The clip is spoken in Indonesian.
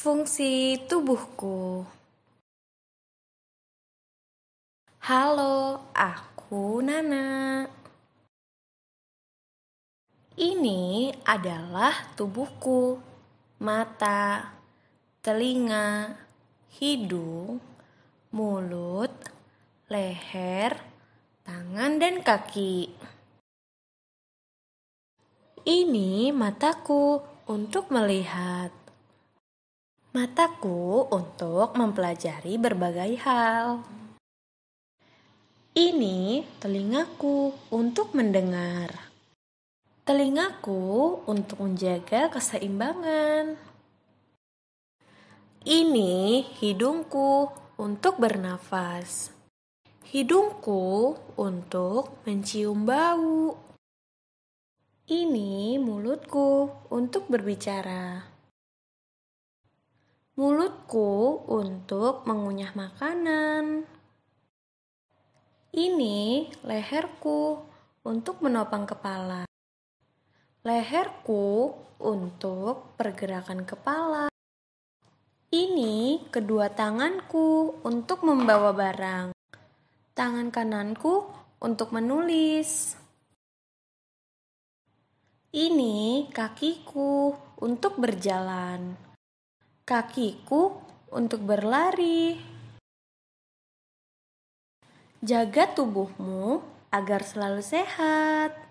fungsi tubuhku. Halo, aku Nana. Ini adalah tubuhku, mata, telinga, hidung, mulut, leher, tangan, dan kaki. Ini mataku untuk melihat mataku untuk mempelajari berbagai hal. Ini telingaku untuk mendengar. Telingaku untuk menjaga keseimbangan. Ini hidungku untuk bernafas. Hidungku untuk mencium bau. Ini mulutku untuk berbicara mulutku untuk mengunyah makanan. Ini leherku untuk menopang kepala. Leherku untuk pergerakan kepala. Ini kedua tanganku untuk membawa barang. Tangan kananku untuk menulis. Ini kakiku untuk berjalan kakiku untuk berlari. Jaga tubuhmu agar selalu sehat.